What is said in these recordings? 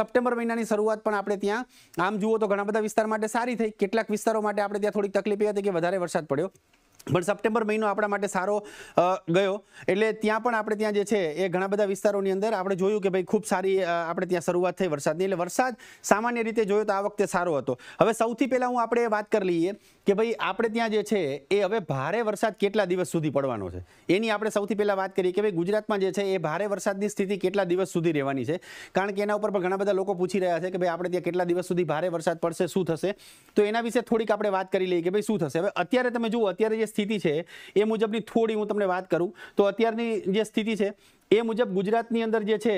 September મહિનાની શરૂઆત પણ આપણે ત્યાં આમ જુઓ તો ઘણા બધા વિસ્તાર માટે સારી થઈ કેટલાક વિસ્તારો માટે આપણે ત્યાં થોડીક તકલીફ હતી કે વધારે વરસાદ પડ્યો પણ સપ્ટેમ્બર મહિનો આપણા માટે સારો ગયો એટલે ત્યાં પણ આપણે ત્યાં જે છે એ ઘણા બધા વિસ્તારોની અંદર આપણે જોયું કે ભાઈ ખૂબ સારી આપણે ત્યાં શરૂઆત થઈ વરસાદની એટલે વરસાદ સામાન્ય રીતે જોયો તો આ વખતે સારો હતો હવે સૌથી પહેલાં હું આપણે વાત કરી લઈએ કે ભાઈ આપણે ત્યાં જે છે એ હવે ભારે વરસાદ કેટલા દિવસ સુધી પડવાનો છે એની આપણે સૌથી પહેલાં વાત કરીએ કે ભાઈ ગુજરાતમાં જે છે એ ભારે વરસાદની સ્થિતિ કેટલા દિવસ સુધી રહેવાની છે કારણ કે એના ઉપર પણ ઘણા બધા લોકો પૂછી રહ્યા છે કે ભાઈ આપણે ત્યાં કેટલા દિવસ સુધી ભારે વરસાદ પડશે શું થશે તો એના વિશે થોડીક આપણે વાત કરી લઈએ કે ભાઈ શું થશે હવે અત્યારે તમે જુઓ અત્યારે જે સ્થિતિ છે એ મુજબની થોડી હું તમને વાત કરું તો અત્યારની જે સ્થિતિ છે એ મુજબ ગુજરાતની અંદર જે છે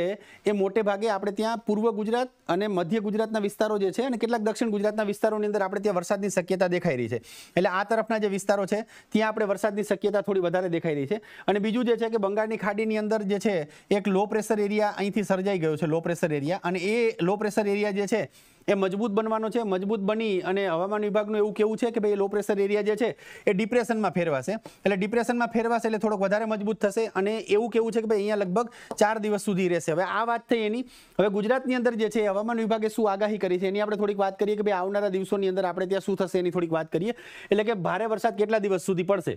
એ મોટે ભાગે આપણે ત્યાં પૂર્વ ગુજરાત અને મધ્ય ગુજરાતના વિસ્તારો જે છે અને કેટલાક દક્ષિણ ગુજરાતના વિસ્તારોની અંદર આપણે ત્યાં વરસાદની શક્યતા દેખાઈ રહી છે એટલે આ તરફના જે વિસ્તારો છે ત્યાં આપણે વરસાદની શક્યતા થોડી વધારે દેખાઈ રહી છે અને બીજું જે છે કે બંગાળની ખાડીની અંદર જે છે એક લો પ્રેશર એરિયા અહીંથી સર્જાઈ ગયો છે લો પ્રેશર એરિયા અને એ લો પ્રેશર એરિયા જે છે એ મજબૂત બનવાનો છે મજબૂત બની અને હવામાન વિભાગનું એવું કેવું છે કે ભાઈ લો પ્રેશર એરિયા જે છે એ ડિપ્રેશનમાં ફેરવાશે એટલે ડિપ્રેશનમાં ફેરવાશે એટલે થોડોક વધારે મજબૂત થશે અને એવું કેવું છે કે ભાઈ અહીંયા લગભગ ચાર દિવસ સુધી રહેશે હવે આ વાત થઈ એની હવે ગુજરાતની અંદર જે છે હવામાન વિભાગે શું આગાહી કરી છે એની આપણે થોડીક વાત કરીએ કે ભાઈ આવનારા દિવસોની અંદર આપણે ત્યાં શું થશે એની થોડીક વાત કરીએ એટલે કે ભારે વરસાદ કેટલા દિવસ સુધી પડશે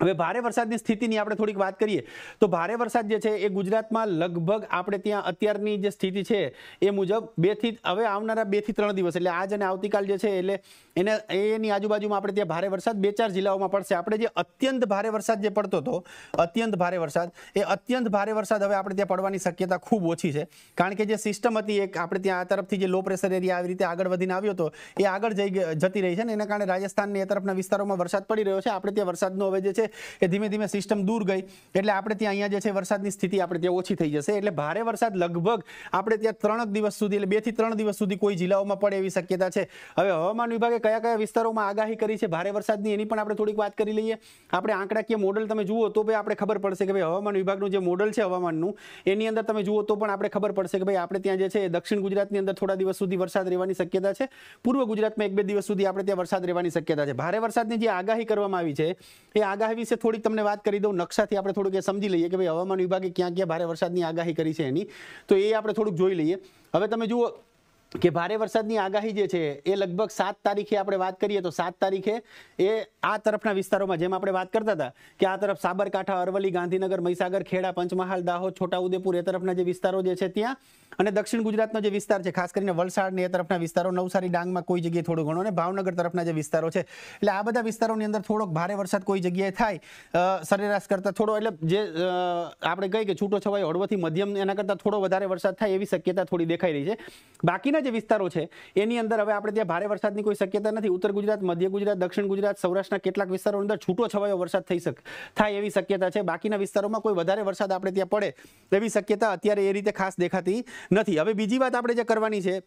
હવે ભારે વરસાદની સ્થિતિની આપણે થોડીક વાત કરીએ તો ભારે વરસાદ જે છે એ ગુજરાતમાં લગભગ આપણે ત્યાં અત્યારની જે સ્થિતિ છે એ મુજબ બેથી હવે આવનારા બેથી ત્રણ દિવસ એટલે આજ અને આવતીકાલ જે છે એટલે એને એની આજુબાજુમાં આપણે ત્યાં ભારે વરસાદ બે ચાર જિલ્લાઓમાં પડશે આપણે જે અત્યંત ભારે વરસાદ જે પડતો હતો અત્યંત ભારે વરસાદ એ અત્યંત ભારે વરસાદ હવે આપણે ત્યાં પડવાની શક્યતા ખૂબ ઓછી છે કારણ કે જે સિસ્ટમ હતી એક આપણે ત્યાં આ તરફથી જે લો પ્રેશર એરિયા આવી રીતે આગળ વધીને આવ્યો હતો એ આગળ જઈ જતી રહી છે ને એના કારણે રાજસ્થાનની એ તરફના વિસ્તારોમાં વરસાદ પડી રહ્યો છે આપણે ત્યાં વરસાદનો હવે જે છે એ ધીમે ધીમે સિસ્ટમ દૂર ગઈ એટલે આપણે ત્યાં અહીંયા જે છે વરસાદની સ્થિતિ આપણે ત્યાં ઓછી થઈ જશે એટલે ભારે વરસાદ લગભગ આપણે ત્યાં ત્રણ દિવસ સુધી એટલે બે થી ત્રણ દિવસ સુધી કોઈ જિલ્લાઓમાં પડે એવી શક્યતા છે હવે હવામાન વિભાગે કયા કયા વિસ્તારોમાં આગાહી કરી છે ભારે વરસાદની એની પણ આપણે થોડીક વાત કરી લઈએ આપણે આંકડાકીય મોડલ તમે જુઓ તો ભાઈ આપણે ખબર પડશે કે ભાઈ હવામાન વિભાગનું જે મોડલ છે હવામાનનું એની અંદર તમે જુઓ તો પણ આપણે ખબર પડશે કે ભાઈ આપણે ત્યાં જે છે દક્ષિણ ગુજરાતની અંદર થોડા દિવસ સુધી વરસાદ રહેવાની શક્યતા છે પૂર્વ ગુજરાતમાં એક બે દિવસ સુધી આપણે ત્યાં વરસાદ રહેવાની શક્યતા છે ભારે વરસાદની જે આગાહી કરવામાં આવી છે એ આગાહી વિશે થોડીક તમને વાત કરી દઉં નકશાથી આપણે થોડુંક એ સમજી લઈએ કે ભાઈ હવામાન વિભાગે ક્યાં ક્યાં ભારે વરસાદની આગાહી કરી છે એની તો એ આપણે થોડુંક જોઈ લઈએ હવે તમે જુઓ કે ભારે વરસાદની આગાહી જે છે એ લગભગ સાત તારીખે આપણે વાત કરીએ તો સાત તારીખે એ આ તરફના વિસ્તારોમાં જેમ આપણે વાત કરતા હતા કે આ તરફ સાબરકાંઠા અરવલ્લી ગાંધીનગર મહીસાગર ખેડા પંચમહાલ દાહોદ છોટાઉદેપુર એ તરફના જે વિસ્તારો જે છે ત્યાં અને દક્ષિણ ગુજરાતનો જે વિસ્તાર છે ખાસ કરીને વલસાડ ને એ તરફના વિસ્તારો નવસારી ડાંગમાં કોઈ જગ્યાએ થોડો ઘણો અને ભાવનગર તરફના જે વિસ્તારો છે એટલે આ બધા વિસ્તારોની અંદર થોડોક ભારે વરસાદ કોઈ જગ્યાએ થાય સરેરાશ કરતાં થોડો એટલે જે આપણે કહીએ કે છૂટો છવાય હળવોથી મધ્યમ એના કરતાં થોડો વધારે વરસાદ થાય એવી શક્યતા થોડી દેખાઈ રહી છે બાકીના બાજુના જે વિસ્તારો છે એની અંદર હવે આપણે ત્યાં ભારે વરસાદની કોઈ શક્યતા નથી ઉત્તર ગુજરાત મધ્ય ગુજરાત દક્ષિણ ગુજરાત સૌરાષ્ટ્રના કેટલાક વિસ્તારો અંદર છૂટો છવાયો વરસાદ થઈ શકે થાય એવી શક્યતા છે બાકીના વિસ્તારોમાં કોઈ વધારે વરસાદ આપણે ત્યાં પડે એવી શક્યતા અત્યારે એ રીતે ખાસ દેખાતી નથી હવે બીજી વાત આપણે જે કરવાની છે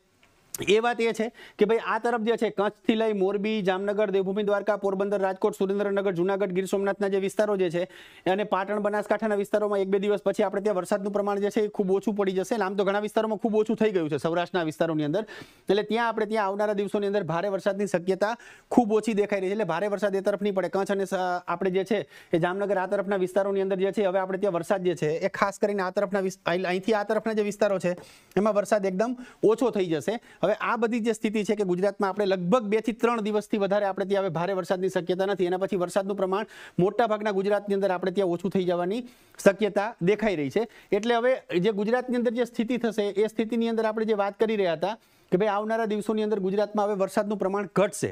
એ વાત એ છે કે ભાઈ આ તરફ જે છે કચ્છથી લઈ મોરબી જામનગર દેવભૂમિ દ્વારકા પોરબંદર રાજકોટ સુરેન્દ્રનગર જુનાગઢ ગીર સોમનાથના જે વિસ્તારો જે છે અને પાટણ બનાસકાંઠાના વિસ્તારોમાં એક બે દિવસ પછી આપણે ત્યાં વરસાદનું પ્રમાણ જે છે એ ખૂબ ઓછું પડી જશે આમ તો ઘણા વિસ્તારોમાં ખૂબ ઓછું થઈ ગયું છે સૌરાષ્ટ્રના વિસ્તારોની અંદર એટલે ત્યાં આપણે ત્યાં આવનારા દિવસોની અંદર ભારે વરસાદની શક્યતા ખૂબ ઓછી દેખાઈ રહી છે એટલે ભારે વરસાદ એ તરફ નહીં પડે કચ્છ અને આપણે જે છે એ જામનગર આ તરફના વિસ્તારોની અંદર જે છે હવે આપણે ત્યાં વરસાદ જે છે એ ખાસ કરીને આ તરફના અહીંથી આ તરફના જે વિસ્તારો છે એમાં વરસાદ એકદમ ઓછો થઈ જશે હવે આ બધી જે સ્થિતિ છે કે ગુજરાતમાં આપણે લગભગ બે થી ત્રણ દિવસથી વધારે આપણે ત્યાં હવે ભારે વરસાદની શક્યતા નથી એના પછી વરસાદનું પ્રમાણ મોટાભાગના ગુજરાતની અંદર આપણે ત્યાં ઓછું થઈ જવાની શક્યતા દેખાઈ રહી છે એટલે હવે જે ગુજરાતની અંદર જે સ્થિતિ થશે એ સ્થિતિની અંદર આપણે જે વાત કરી રહ્યા હતા કે ભાઈ આવનારા દિવસોની અંદર ગુજરાતમાં હવે વરસાદનું પ્રમાણ ઘટશે